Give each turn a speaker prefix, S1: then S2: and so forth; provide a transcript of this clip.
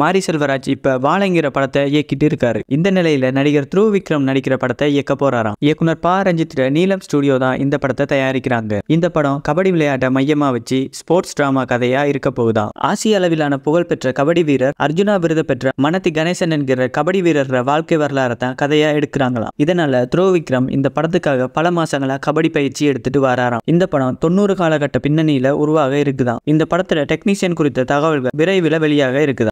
S1: மாரி செல்வராஜ் இப்ப வாழங்கிற படத்தை இயக்கிட்டு இருக்காரு இந்த நிலையில நடிகர் த்ரூ விக்ரம் நடிக்கிற படத்தை இயக்க போறாராம் இயக்குனர் பா ரஞ்சித் நீலம் ஸ்டுடியோ தான் இந்த படத்தை தயாரிக்கிறாங்க இந்த படம் கபடி விளையாட்டை மையமா வச்சு ஸ்போர்ட்ஸ் டிராமா கதையா இருக்க போகுதான் ஆசிய அளவிலான புகழ்பெற்ற கபடி வீரர் அர்ஜுனா விருது பெற்ற மனத்தி கணேசன் என்கிற கபடி வீரர் வாழ்க்கை வரலாறு தான் கதையா எடுக்கிறாங்களாம் இதனால த்ரோ விக்ரம் இந்த படத்துக்காக பல மாசங்களா கபடி பயிற்சி எடுத்துட்டு வராராம் இந்த படம் தொண்ணூறு காலகட்ட பின்னணியில உருவாக இருக்குதான் இந்த படத்துல டெக்னீஷியன் குறித்த தகவல்கள் விரைவில் வெளியாக இருக்குதான்